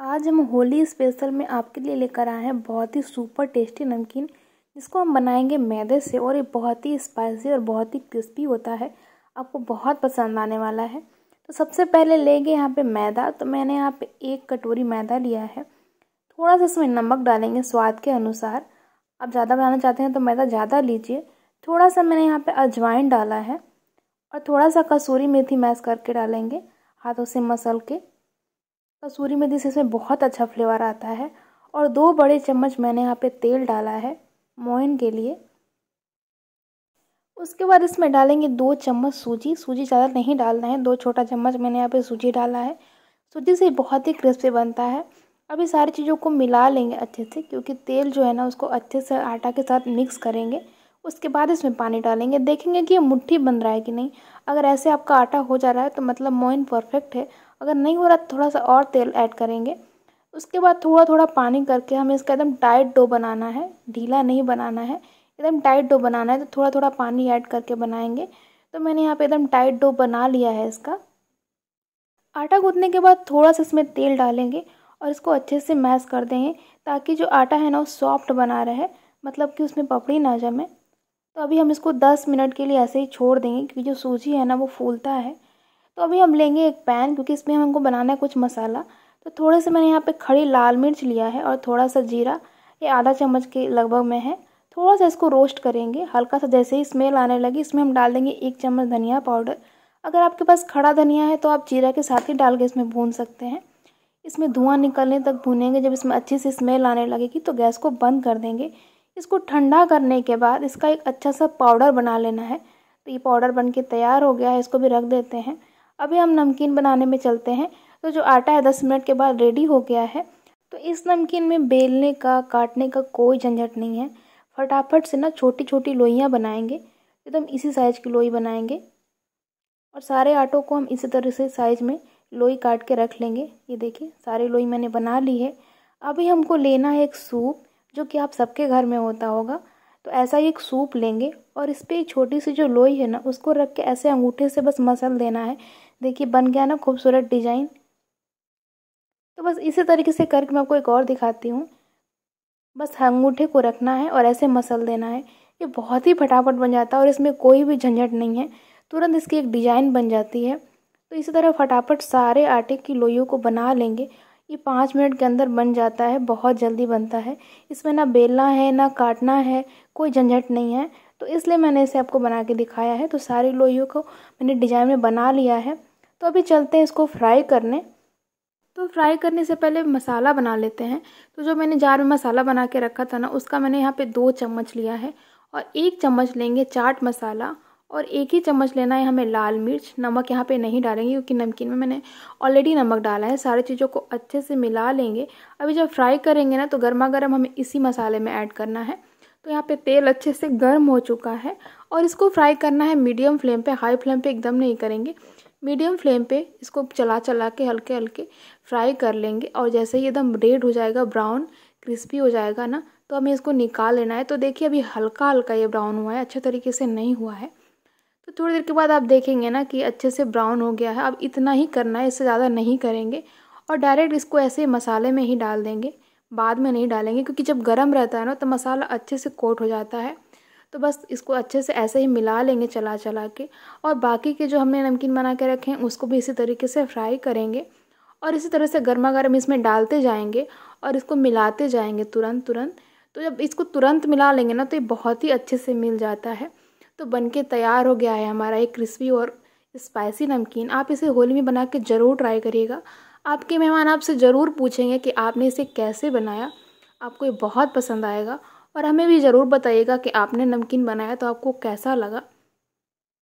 आज हम होली स्पेशल में आपके लिए लेकर आए हैं बहुत ही सुपर टेस्टी नमकीन जिसको हम बनाएंगे मैदे से और ये बहुत ही स्पाइसी और बहुत ही क्रिस्पी होता है आपको बहुत पसंद आने वाला है तो सबसे पहले लेंगे यहाँ पे मैदा तो मैंने यहाँ पे एक कटोरी मैदा लिया है थोड़ा सा इसमें नमक डालेंगे स्वाद के अनुसार आप ज़्यादा बनाना चाहते हैं तो मैदा ज़्यादा लीजिए थोड़ा सा मैंने यहाँ पर अजवाइन डाला है और थोड़ा सा कसूरी मेथी मैश करके डालेंगे हाथों से मसल के कसूरी तो मेथी से इसमें बहुत अच्छा फ्लेवर आता है और दो बड़े चम्मच मैंने यहाँ पे तेल डाला है मोइन के लिए उसके बाद इसमें डालेंगे दो चम्मच सूजी सूजी ज़्यादा नहीं डालना है दो छोटा चम्मच मैंने यहाँ पे सूजी डाला है सूजी से बहुत ही क्रिस्पी बनता है अभी सारी चीज़ों को मिला लेंगे अच्छे से क्योंकि तेल जो है ना उसको अच्छे से आटा के साथ मिक्स करेंगे उसके बाद इसमें पानी डालेंगे देखेंगे कि ये मुट्ठी बन रहा है कि नहीं अगर ऐसे आपका आटा हो जा रहा है तो मतलब मोइन परफेक्ट है अगर नहीं हो रहा तो थोड़ा सा और तेल ऐड करेंगे उसके बाद थोड़ा थोड़ा पानी करके हमें इसका एकदम टाइट डो बनाना है ढीला नहीं बनाना है एकदम टाइट डो बनाना है तो थोड़ा थोड़ा पानी ऐड करके बनाएंगे तो मैंने यहाँ पे एकदम टाइट डो बना लिया है इसका आटा गूंदने के बाद थोड़ा सा इसमें तेल डालेंगे और इसको अच्छे से मैश कर देंगे ताकि जो आटा है ना वो सॉफ्ट बना रहे मतलब कि उसमें पपड़ी ना जमे तो अभी हम इसको दस मिनट के लिए ऐसे ही छोड़ देंगे क्योंकि जो सूजी है ना वो फूलता है तो अभी हम लेंगे एक पैन क्योंकि इसमें हमको बनाना है कुछ मसाला तो थोड़े से मैंने यहाँ पे खड़ी लाल मिर्च लिया है और थोड़ा सा जीरा ये आधा चम्मच के लगभग में है थोड़ा सा इसको रोस्ट करेंगे हल्का सा जैसे ही स्मेल आने लगी इसमें हम डाल देंगे एक चम्मच धनिया पाउडर अगर आपके पास खड़ा धनिया है तो आप जीरा के साथ ही डाल के इसमें भून सकते हैं इसमें धुआं निकलने तक भूनेंगे जब इसमें अच्छी सी स्मेल आने लगेगी तो गैस को बंद कर देंगे इसको ठंडा करने के बाद इसका एक अच्छा सा पाउडर बना लेना है तो ये पाउडर बन के तैयार हो गया है इसको भी रख देते हैं अभी हम नमकीन बनाने में चलते हैं तो जो आटा है दस मिनट के बाद रेडी हो गया है तो इस नमकीन में बेलने का काटने का कोई झंझट नहीं है फटाफट से ना छोटी छोटी लोइयाँ बनाएंगे एकदम तो इसी साइज की लोई बनाएंगे और सारे आटों को हम इसी तरह से साइज में लोई काट के रख लेंगे ये देखिए सारी लोई मैंने बना ली है अभी हमको लेना है एक सूप जो कि आप सबके घर में होता होगा तो ऐसा ही एक सूप लेंगे और इस पर एक छोटी सी जो लोई है ना उसको रख के ऐसे अंगूठे से बस मसल देना है देखिए बन गया ना खूबसूरत डिजाइन तो बस इसी तरीके से करके मैं आपको एक और दिखाती हूँ बस अंगूठे को रखना है और ऐसे मसल देना है ये बहुत ही फटाफट बन जाता है और इसमें कोई भी झंझट नहीं है तुरंत इसकी एक डिजाइन बन जाती है तो इसी तरह फटाफट सारे आटे की लोइयों को बना लेंगे ये पाँच मिनट के अंदर बन जाता है बहुत जल्दी बनता है इसमें ना बेलना है ना काटना है कोई झंझट नहीं है तो इसलिए मैंने इसे आपको बना के दिखाया है तो सारी लोइयों को मैंने डिजाइन में बना लिया है तो अभी चलते हैं इसको फ्राई करने तो फ्राई करने से पहले मसाला बना लेते हैं तो जो मैंने जार में मसाला बना के रखा था ना उसका मैंने यहाँ पे दो चम्मच लिया है और एक चम्मच लेंगे चाट मसाला और एक ही चम्मच लेना है हमें लाल मिर्च नमक यहाँ पे नहीं डालेंगे क्योंकि नमकीन में मैंने ऑलरेडी नमक डाला है सारी चीज़ों को अच्छे से मिला लेंगे अभी जब फ्राई करेंगे ना तो गर्मा गर्म हमें इसी मसाले में ऐड करना है तो यहाँ पे तेल अच्छे से गर्म हो चुका है और इसको फ्राई करना है मीडियम फ्लेम पे हाई फ्लेम पे एकदम नहीं करेंगे मीडियम फ्लेम पे इसको चला चला के हल्के हल्के फ्राई कर लेंगे और जैसे ही एकदम रेड हो जाएगा ब्राउन क्रिस्पी हो जाएगा ना तो हमें इसको निकाल लेना है तो देखिए अभी हल्का हल्का ये ब्राउन हुआ है अच्छे तरीके से नहीं हुआ है तो थोड़ी देर के बाद आप देखेंगे ना कि अच्छे से ब्राउन हो गया है अब इतना ही करना है इससे ज़्यादा नहीं करेंगे और डायरेक्ट इसको ऐसे मसाले में ही डाल देंगे बाद में नहीं डालेंगे क्योंकि जब गर्म रहता है ना तो मसाला अच्छे से कोट हो जाता है तो बस इसको अच्छे से ऐसे ही मिला लेंगे चला चला के और बाकी के जो हमने नमकीन बना के रखे हैं उसको भी इसी तरीके से फ्राई करेंगे और इसी तरह से गर्मा गर्म इसमें डालते जाएंगे और इसको मिलाते जाएंगे तुरंत तुरंत तो जब इसको तुरंत मिला लेंगे ना तो ये बहुत ही अच्छे से मिल जाता है तो बन के तैयार हो गया है हमारा एक क्रिस्पी और स्पाइसी नमकीन आप इसे होली में बना के ज़रूर ट्राई करिएगा आपके मेहमान आपसे ज़रूर पूछेंगे कि आपने इसे कैसे बनाया आपको ये बहुत पसंद आएगा और हमें भी ज़रूर बताइएगा कि आपने नमकीन बनाया तो आपको कैसा लगा